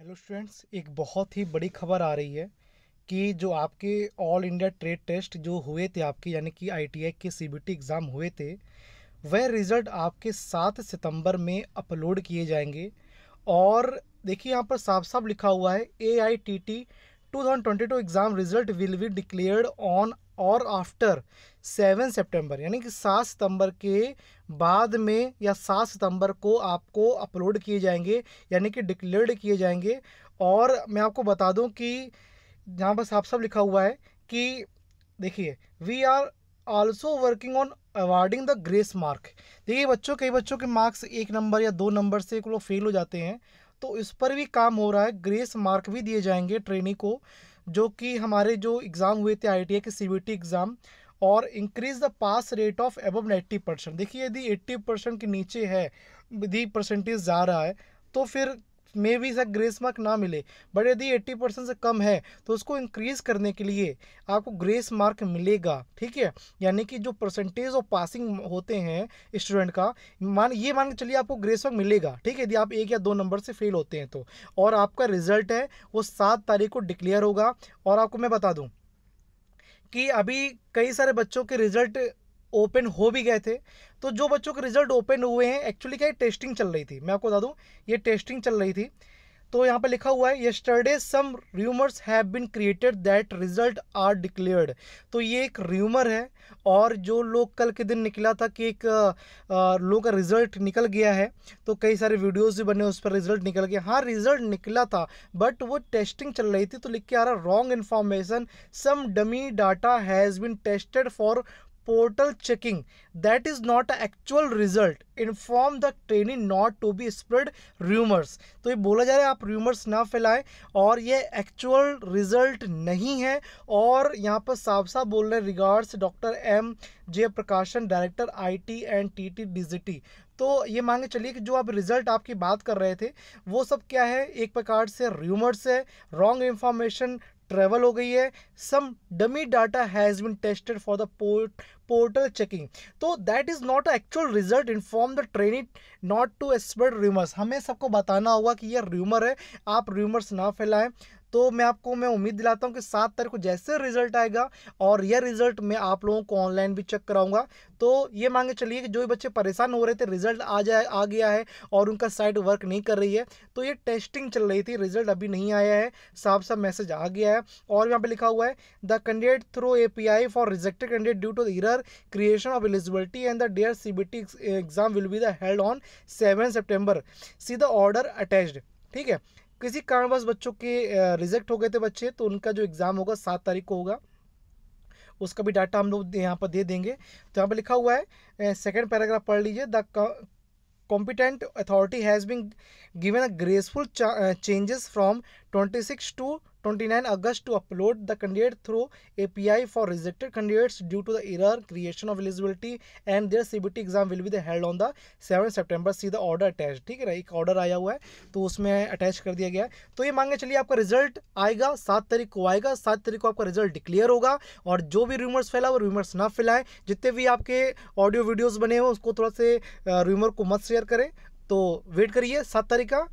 hello students एक बहुत ही बड़ी खबर आ रही है कि जो आपके ऑल इंडिया ट्रेड टेस्ट जो हुए थे आपके यानी कि आईटीआई के सीबीटी एग्ज़ाम हुए थे वह रिज़ल्ट आपके सात सितंबर में अपलोड किए जाएंगे और देखिए यहाँ पर साफ साफ लिखा हुआ है A I T T two thousand twenty two exam result will be declared on और आफ्टर सेवन सितंबर यानी कि सात सितंबर के बाद में या सात सितंबर को आपको अपलोड किए जाएंगे यानी कि डिक्लेयर्ड किए जाएंगे और मैं आपको बता दूं कि जहाँ पर साफ साफ लिखा हुआ है कि देखिए we are also working on awarding the grace mark देखिए बच्चों कई बच्चों के मार्क्स एक नंबर या दो नंबर से लोग फेल हो जाते हैं तो इस पर भी काम हो रहा है ग्रेस मार्क भी दिए जाएंगे ट्रेनी को जो कि हमारे जो एग्ज़ाम हुए थे आई के सी एग्ज़ाम और increase the pass rate of above ninety percent देखिए यदि एट्टी परसेंट के नीचे है यदि परसेंटेज जा रहा है तो फिर में भी सर ग्रेस मार्क ना मिले बट यदि एट्टी परसेंट से कम है तो उसको इंक्रीज करने के लिए आपको ग्रेस मार्क मिलेगा ठीक है यानी कि जो परसेंटेज ऑफ पासिंग होते हैं स्टूडेंट का मान ये मान के चलिए आपको ग्रेस मार्क मिलेगा ठीक है यदि आप एक या दो नंबर से फेल होते हैं तो और आपका रिजल्ट है वो सात तारीख को डिक्लेयर होगा और आपको मैं बता दूँ कि अभी कई सारे बच्चों के रिजल्ट ओपन हो भी गए थे तो जो बच्चों के रिजल्ट ओपन हुए हैं एक्चुअली क्या है टेस्टिंग चल रही थी मैं आपको बता दूँ ये टेस्टिंग चल रही थी तो यहाँ पर लिखा हुआ है yesterday some rumours have been created that result are declared तो ये एक र्यूमर है और जो लोग कल के दिन निकला था कि एक लोगों का रिजल्ट निकल गया है तो कई सारे वीडियोस भी बने उस पर रिजल्ट निकल गया हाँ रिजल्ट निकला था बट वो टेस्टिंग चल रही थी तो लिख के आ रहा wrong information some dummy data has been tested for checking that is not a actual result inform the training not to be spread rumours तो ये बोला जा रहा है आप र्यूमर्स ना फैलाएं और ये एक्चुअल रिजल्ट नहीं है और यहाँ पर साफ साफ बोल रहे हैं regards doctor M J Prakashan director T and T G T तो ये मांगे चलिए कि जो आप रिजल्ट आपकी बात कर रहे थे वो सब क्या है एक प्रकार से र्यूमर्स है रॉन्ग इन्फॉर्मेशन ट्रेवल हो गई है some dummy data has been tested for the port portal checking तो that is not actual result inform the training not to expert rumours हमें सबको बताना होगा कि ये र्यूमर है आप र्यूमर्स ना फैलाएं तो मैं आपको मैं उम्मीद दिलाता हूँ कि सात तारीख को जैसे रिजल्ट आएगा और यह रिजल्ट मैं आप लोगों को ऑनलाइन भी चेक कराऊंगा तो ये मांगे चलिए कि जो भी बच्चे परेशान हो रहे थे रिजल्ट आ जाए आ गया है और उनका साइट वर्क नहीं कर रही है तो ये टेस्टिंग चल रही थी रिजल्ट अभी नहीं आया है साफ साफ मैसेज आ गया है और यहाँ पर लिखा हुआ है the candidate through a for rejected candidate due to error creation of eligibility and the dare C exam will be the held on seven September see the order attached ठीक है किसी कारणवश बच्चों के रिजेक्ट हो गए थे बच्चे तो उनका जो एग्ज़ाम होगा सात तारीख को होगा उसका भी डाटा हम लोग यहाँ पर दे देंगे तो यहाँ पर लिखा हुआ है सेकेंड पैराग्राफ पढ़ लीजिए the competent authority has been given a graceful changes from twenty six to 29 August to upload the candidate through API for rejected candidates due to the error creation of eligibility and their CBT exam will be held on the 7 September see the order attached ठीक है ना एक order आया हुआ है तो उसमें attach कर दिया गया है तो ये मांगे चलिए आपका रिजल्ट आएगा सात तारीख को आएगा सात तारीख को आपका रिजल्ट declare होगा और जो भी रूमर्स फैला वो रूमर्स ना फैलाएं जितने भी आपके ऑडियो videos बने हो उसको थोड़ा से रूमर को मत शेयर करें तो वेट करिए सात तारीख का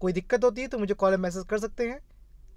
कोई दिक्कत होती है तो मुझे कॉल मैसेज कर सकते हैं